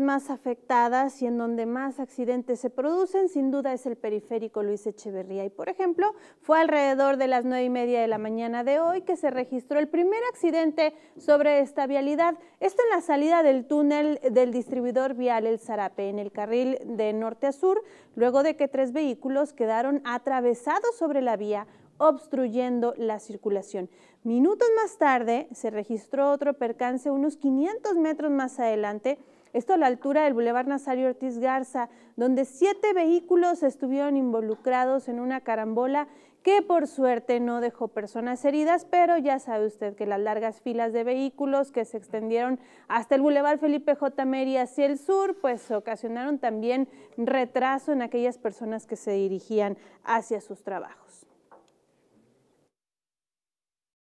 más afectadas y en donde más accidentes se producen, sin duda es el periférico Luis Echeverría. Y por ejemplo, fue alrededor de las nueve y media de la mañana de hoy que se registró el primer accidente sobre esta vialidad. Esto en la salida del túnel del distribuidor vial El Zarape, en el carril de norte a sur, luego de que tres vehículos quedaron atravesados sobre la vía obstruyendo la circulación. Minutos más tarde se registró otro percance unos 500 metros más adelante esto a la altura del Boulevard Nazario Ortiz Garza, donde siete vehículos estuvieron involucrados en una carambola que por suerte no dejó personas heridas, pero ya sabe usted que las largas filas de vehículos que se extendieron hasta el Boulevard Felipe J. Meri hacia el sur, pues ocasionaron también retraso en aquellas personas que se dirigían hacia sus trabajos.